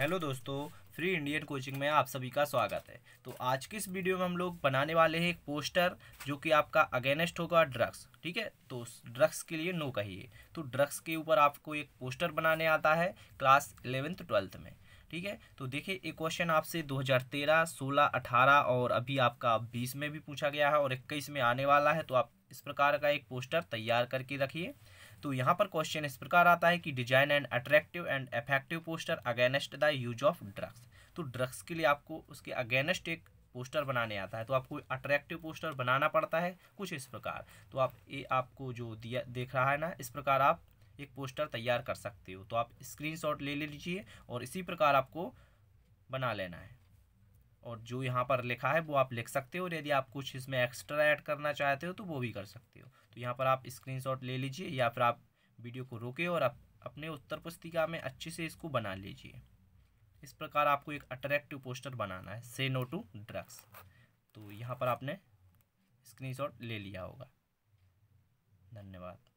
hello दोस्तों free Indian coaching में आप सभी का स्वागत है तो आज की इस वीडियो में हम लोग बनाने वाले हैं एक पोस्टर जो कि आपका अगेनेस्ट होगा ड्रग्स ठीक है तो ड्रग्स के लिए नो कहिए तो ड्रग्स के ऊपर आपको एक पोस्टर बनाने आता है क्लास इलेवेंथ ट्वेल्थ में ठीक है तो देखिए एक क्वेश्चन आपसे 2013, 16, 18 और अभी आपका 20 में भी पूछा गया है और 21 में आने वाला है तो आप इस प्रकार का एक पोस्टर तैयार करके रखिए तो यहाँ पर क्वेश्चन इस प्रकार आता है कि design and attractive and effective poster against the use of drugs तो ड्रग्स के लिए आपको उसके अगेनेस्ट एक पोस्टर बनाने आता है तो आपको अट्रैक्टिव पोस्टर बनाना पड़ता है कुछ इस प्रकार तो आप ये आपको जो दिया देख रहा है ना इस प्रकार आप एक पोस्टर तैयार कर सकते हो तो आप स्क्रीनशॉट ले लीजिए और इसी प्रकार आपको बना लेना है और जो यहाँ पर लिखा है वो आप लिख सकते हो और यदि आप कुछ इसमें एक्स्ट्रा ऐड करना चाहते हो तो वो भी कर सकते हो तो यहाँ पर आप स्क्रीनशॉट ले लीजिए या फिर आप वीडियो को रोके और आप अपने उत्तर पुस्तिका में अच्छे से इसको बना लीजिए इस प्रकार आपको एक अट्रैक्टिव पोस्टर बनाना है से नो टू ड्रग्स तो यहाँ पर आपने स्क्रीनशॉट ले लिया होगा धन्यवाद